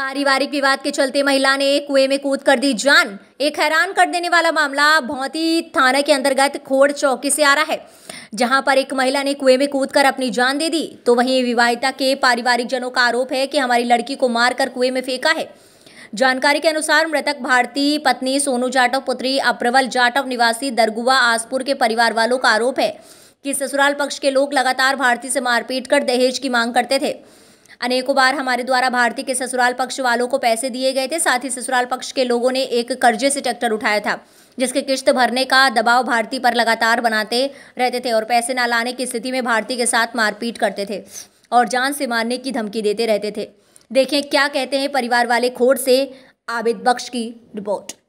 पारिवारिक विवाद के चलते महिला ने कुएं में कूद कर दी जान एक हैरान कर देने वाला मामला भौती थाना के अंतर्गत खोड़ चौकी से आ रहा है जहां पर एक महिला ने कुएं में कूदकर अपनी जान दे दी तो वहीं विवाहिता के पारिवारिक जनों का आरोप है कि हमारी लड़की को मारकर कुएं में फेंका है जानकारी के अनुसार मृतक भारतीय पत्नी सोनू जाटव पुत्री अप्रवल जाटव निवासी दरगुआ आसपुर के परिवार वालों का आरोप है कि ससुराल पक्ष के लोग लगातार भारती से मारपीट कर दहेज की मांग करते थे अनेकों बार हमारे द्वारा भारती के ससुराल पक्ष वालों को पैसे दिए गए थे साथ ही ससुराल पक्ष के लोगों ने एक कर्जे से ट्रैक्टर उठाया था जिसके किश्त भरने का दबाव भारती पर लगातार बनाते रहते थे और पैसे ना लाने की स्थिति में भारती के साथ मारपीट करते थे और जान से मारने की धमकी देते रहते थे देखें क्या कहते हैं परिवार वाले खोर से आबिद बख्श की रिपोर्ट